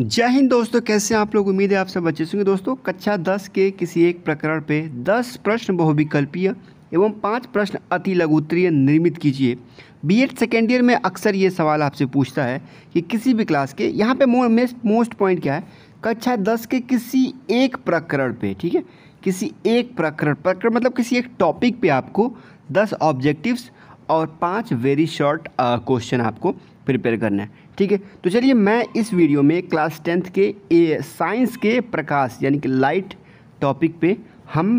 जय हिंद दोस्तों कैसे आप लोग उम्मीद है आप सब अच्छे होंगे दोस्तों कक्षा दस के किसी एक प्रकरण पे दस प्रश्न बहुविकल्पीय एवं पाँच प्रश्न अति लघुत्तरीय निर्मित कीजिए बीएड सेकेंड ईयर में अक्सर ये सवाल आपसे पूछता है कि किसी भी क्लास के यहाँ पे मोस्ट पॉइंट क्या है कक्षा दस के किसी एक प्रकरण पर ठीक है किसी एक प्रकरण प्रकरण मतलब किसी एक टॉपिक पे आपको दस ऑब्जेक्टिव्स और पांच वेरी शॉर्ट क्वेश्चन आपको प्रिपेयर करना है ठीक है तो चलिए मैं इस वीडियो में क्लास टेंथ के ए साइंस के प्रकाश यानी कि लाइट टॉपिक पे हम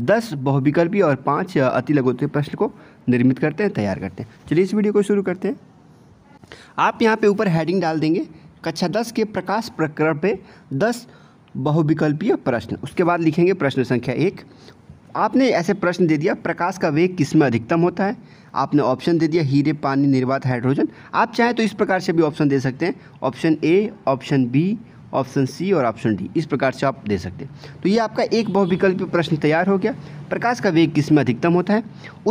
दस बहुविकल्पी और पाँच uh, अति लघुत्तरीय प्रश्न को निर्मित करते हैं तैयार करते हैं चलिए इस वीडियो को शुरू करते हैं आप यहाँ पे ऊपर हेडिंग डाल देंगे कक्षा दस के प्रकाश प्रकरण पर दस बहुविकल्पीय प्रश्न उसके बाद लिखेंगे प्रश्न संख्या एक आपने ऐसे प्रश्न दे दिया प्रकाश का वेग किस में अधिकतम होता है आपने ऑप्शन दे दिया हीरे पानी निर्वात हाइड्रोजन आप चाहें तो इस प्रकार से भी ऑप्शन दे सकते हैं option A option B option C और ऑप्शन डी इस प्रकार से आप दे सकते हैं तो ये आपका एक बहुविकल्प प्रश्न तैयार हो गया प्रकाश का वेग किस में अधिकतम होता है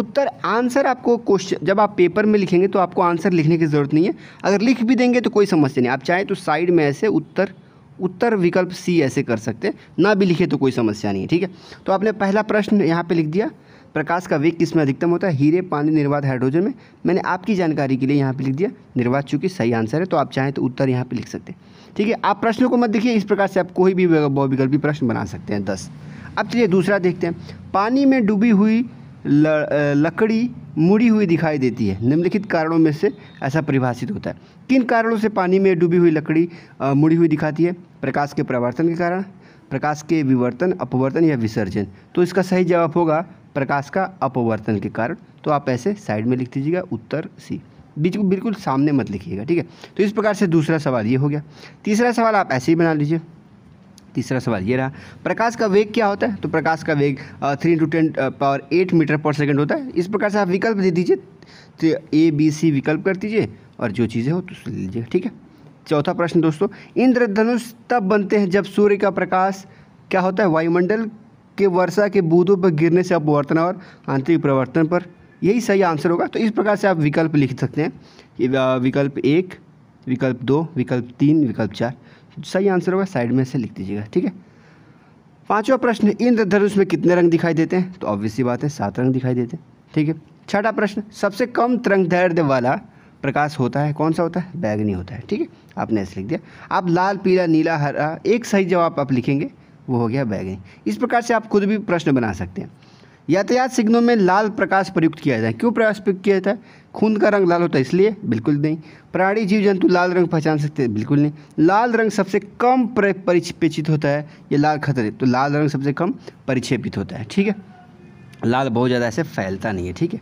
उत्तर आंसर आपको क्वेश्चन जब आप पेपर में लिखेंगे तो आपको आंसर लिखने की ज़रूरत नहीं है अगर लिख भी देंगे तो कोई समस्या नहीं आप चाहें तो साइड में ऐसे उत्तर उत्तर विकल्प सी ऐसे कर सकते ना भी लिखे तो कोई समस्या नहीं है ठीक है तो आपने पहला प्रश्न यहाँ पे लिख दिया प्रकाश का वेग किसमें अधिकतम होता है हीरे पानी निर्वात हाइड्रोजन में मैंने आपकी जानकारी के लिए यहाँ पे लिख दिया निर्वात चूंकि सही आंसर है तो आप चाहें तो उत्तर यहाँ पे लिख सकते हैं ठीक है आप प्रश्नों को मत देखिए इस प्रकार से आप कोई भी बहुविकल्पी प्रश्न बना सकते हैं दस अब चलिए दूसरा देखते हैं पानी में डूबी हुई लकड़ी मुड़ी हुई दिखाई देती है निम्नलिखित कारणों में से ऐसा परिभाषित होता है किन कारणों से पानी में डूबी हुई लकड़ी मुड़ी हुई दिखाती है प्रकाश के प्रवर्तन के कारण प्रकाश के विवर्तन अपवर्तन या विसर्जन तो इसका सही जवाब होगा प्रकाश का अपवर्तन के कारण तो आप ऐसे साइड में लिख दीजिएगा उत्तर सी बीच बिल्कुल सामने मत लिखिएगा ठीक है तो इस प्रकार से दूसरा सवाल ये हो गया तीसरा सवाल आप ऐसे ही बना लीजिए तीसरा सवाल ये रहा प्रकाश का वेग क्या होता है तो प्रकाश का वेग three into ten power eight metre per second होता है इस प्रकार से आप विकल्प दे दीजिए तो ए बी सी विकल्प कर दीजिए और जो चीज़ें हो तो सुन लीजिए ठीक है चौथा प्रश्न दोस्तों इंद्रधनुष तब बनते हैं जब सूर्य का प्रकाश क्या होता है वायुमंडल के वर्षा के बूंदों पर गिरने से अपवर्तन और आंतरिक प्रवर्तन पर यही सही आंसर होगा तो इस प्रकार से आप विकल्प लिख सकते हैं विकल्प एक विकल्प दो विकल्प तीन विकल्प चार सही आंसर होगा साइड में से लिख दीजिएगा ठीक है पांचवा प्रश्न इंद्रधनुष में कितने रंग दिखाई देते हैं तो ऑब्वियसली बात है सात रंग दिखाई देते हैं ठीक है छठा प्रश्न सबसे कम तरंग दैर्ध्य वाला प्रकाश होता है कौन सा होता है बैगनी होता है ठीक है आपने ऐसे लिख दिया आप लाल पीला नीला हरा एक सही जवाब आप लिखेंगे वो हो गया बैगनी इस प्रकार से आप खुद भी प्रश्न बना सकते हैं यातायात सिग्नों में लाल प्रकाश प्रयुक्त किया जाए क्यों प्रकाश प्रयुक्त किया जाता है खून का रंग लाल होता है इसलिए बिल्कुल नहीं प्राणी जीव जंतु लाल रंग पहचान सकते हैं बिल्कुल नहीं लाल रंग सबसे कम परिपेक्षित होता है ये लाल खतरे तो लाल रंग सबसे कम परिक्षेपित होता है ठीक है लाल बहुत ज़्यादा ऐसे फैलता नहीं है ठीक है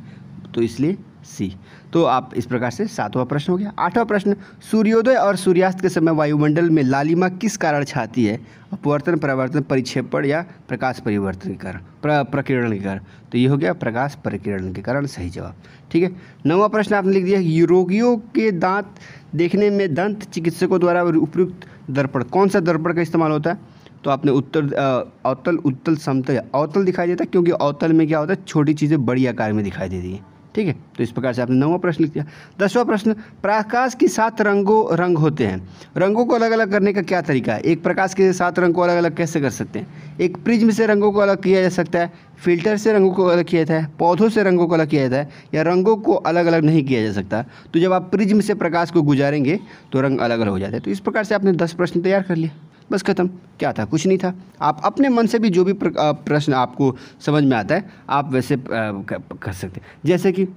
तो इसलिए सी तो आप इस प्रकार से सातवां प्रश्न हो गया आठवां प्रश्न सूर्योदय और सूर्यास्त के समय वायुमंडल में लालिमा किस कारण छाती है अपवर्तन परावर्तन परिक्षेपण या प्रकाश परिवर्तन के कारण प्र, प्रकीर्णन के कारण तो ये हो गया प्रकाश प्रकीर्णन के कारण सही जवाब ठीक है नवा प्रश्न आपने लिख दिया रोगियों के दांत देखने में दंत चिकित्सकों द्वारा उपयुक्त दर्पण कौन सा दर्पण का इस्तेमाल होता है तो आपने उत्तर अवतल उत्तल समतल अवतल दिखाई देता है क्योंकि अवतल में क्या होता है छोटी चीज़ें बड़ी आकार में दिखाई देती हैं ठीक है तो इस प्रकार से आपने नौवा प्रश्न लिख दिया दसवां प्रश्न प्रकाश के सात रंगों रंग होते हैं रंगों को अलग अलग करने का क्या तरीका है एक प्रकाश के सात रंग को अलग अलग कैसे कर सकते हैं एक प्रिज्म से रंगों को अलग किया जा सकता है फिल्टर से रंगों को अलग किया जाता है पौधों से रंगों को अलग किया जाता है या रंगों को अलग अलग नहीं किया जा सकता तो जब आप प्रिज्म से प्रकाश को गुजारेंगे तो रंग अलग अलग हो जाते हैं तो इस प्रकार से आपने दस प्रश्न तैयार कर लिया बस ख़त्म क्या था कुछ नहीं था आप अपने मन से भी जो भी प्रश्न आपको समझ में आता है आप वैसे कर सकते जैसे कि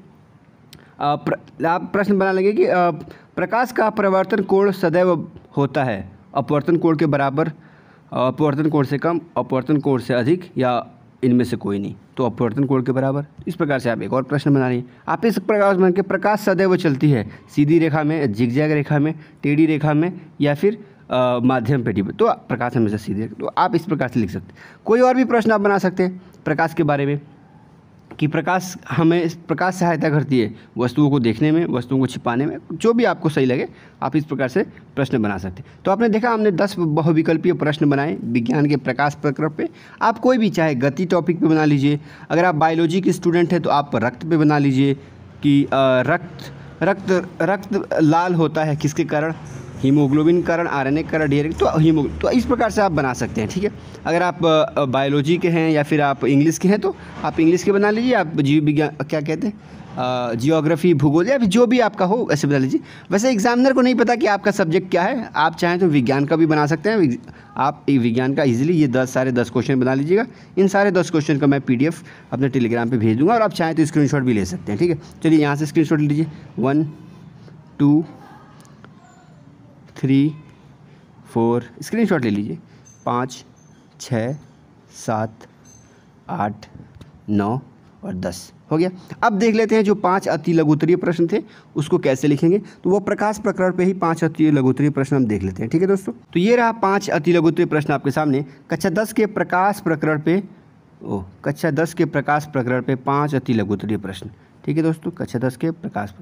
आप प्रश्न बना लगे कि प्रकाश का परिवर्तन कोण सदैव होता है अपवर्तन कोण के बराबर अपवर्तन कोण से कम अपवर्तन कोण से अधिक या इनमें से कोई नहीं तो अपवर्तन कोण के बराबर इस प्रकार से आप एक और प्रश्न बना रही हैं आप इस प्रकार बना के प्रकाश सदैव चलती है सीधी रेखा में जिगजैग रेखा में टेढ़ी रेखा में या फिर माध्यम पेटी पर तो प्रकाश हमेशा सीधे तो आप इस प्रकार से लिख सकते कोई और भी प्रश्न आप बना सकते हैं प्रकाश के बारे में कि प्रकाश हमें प्रकाश सहायता करती है वस्तुओं को देखने में वस्तुओं को छिपाने में जो भी आपको सही लगे आप इस प्रकार से प्रश्न बना सकते हैं तो आपने देखा हमने दस बहुविकल्पीय प्रश्न बनाए विज्ञान के प्रकाश प्रक्रम पे आप कोई भी चाहे गति टॉपिक पे बना लीजिए अगर आप बायोलॉजी के स्टूडेंट हैं तो आप रक्त पर बना लीजिए कि रक्त रक्त रक्त लाल होता है किसके कारण हीमोग्लोबिन कारण आर एन ए कारण डी तो हीमो तो इस प्रकार से आप बना सकते हैं ठीक है अगर आप बायोलॉजी के हैं या फिर आप इंग्लिश के हैं तो आप इंग्लिश के बना लीजिए आप जीव विज्ञान क्या कहते हैं जियोग्राफी भूगोल या फिर जो भी आपका हो ऐसे बना लीजिए वैसे एग्जामिनर को नहीं पता कि आपका सब्जेक्ट क्या है आप चाहें तो विज्ञान का भी बना सकते हैं आप विज्ञान का इजीली ये दस सारे दस क्वेश्चन बना लीजिएगा इन सारे दस क्वेश्चन का मैं पीडीएफ अपने टेलीग्राम पे भेज दूंगा और आप चाहें तो स्क्रीनशॉट भी ले सकते हैं ठीक है चलिए यहाँ से स्क्रीनशॉट लीजिए one two three four screenshot ले लीजिए पाँच छ सात आठ नौ और दस हो गया अब देख लेते हैं जो पांच अति लघुत्तरीय प्रश्न थे उसको कैसे लिखेंगे तो वो प्रकाश प्रकरण पे ही पांच अति लघुतरीय प्रश्न हम देख लेते हैं ठीक है दोस्तों तो ये रहा पांच अति लघुतरीय प्रश्न आपके सामने कक्षा दस के प्रकाश प्रकरण पे ओ कक्षा दस के प्रकाश प्रकरण पे पाँच अति लघुतरीय प्रश्न ठीक है दोस्तों कक्षा दस के प्रकाश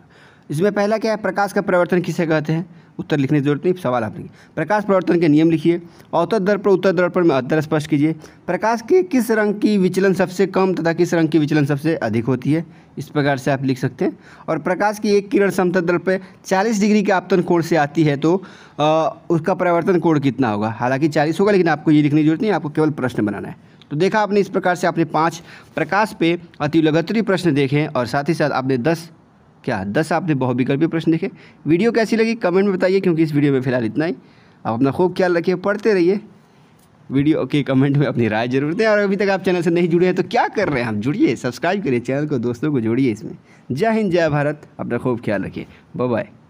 इसमें पहला क्या है प्रकाश का प्रवर्तन किसे कहते हैं उत्तर लिखने की जरूरत नहीं सवाल आप लिखिए प्रकाश प्रवर्तन के नियम लिखिए औतर दर पर उत्तर दर में अदर स्पष्ट कीजिए प्रकाश के किस रंग की विचलन सबसे कम तथा किस रंग की विचलन सबसे अधिक होती है इस प्रकार से आप लिख सकते हैं और प्रकाश की एक किरण समतल दर पर 40 डिग्री के आपतन कोण से आती है तो आ, उसका परावर्तन कोण कितना होगा हालांकि चालीस होगा लेकिन आपको ये लिखने की जरूरत नहीं आपको केवल प्रश्न बनाना है तो देखा आपने इस प्रकार से आपने पाँच प्रकाश पे अति लगतरी प्रश्न देखे और साथ ही साथ आपने दस क्या दस आपने बहुविकल्पी प्रश्न देखे वीडियो कैसी लगी कमेंट में बताइए क्योंकि इस वीडियो में फिलहाल इतना ही आप अपना खूब ख्याल रखिए पढ़ते रहिए वीडियो के कमेंट में अपनी राय जरूर दें और अभी तक आप चैनल से नहीं जुड़े हैं तो क्या कर रहे हैं हम जुड़िए सब्सक्राइब करिए चैनल को दोस्तों को जोड़िए इसमें जय हिंद जय भारत अपना खूब ख्याल रखिए बाय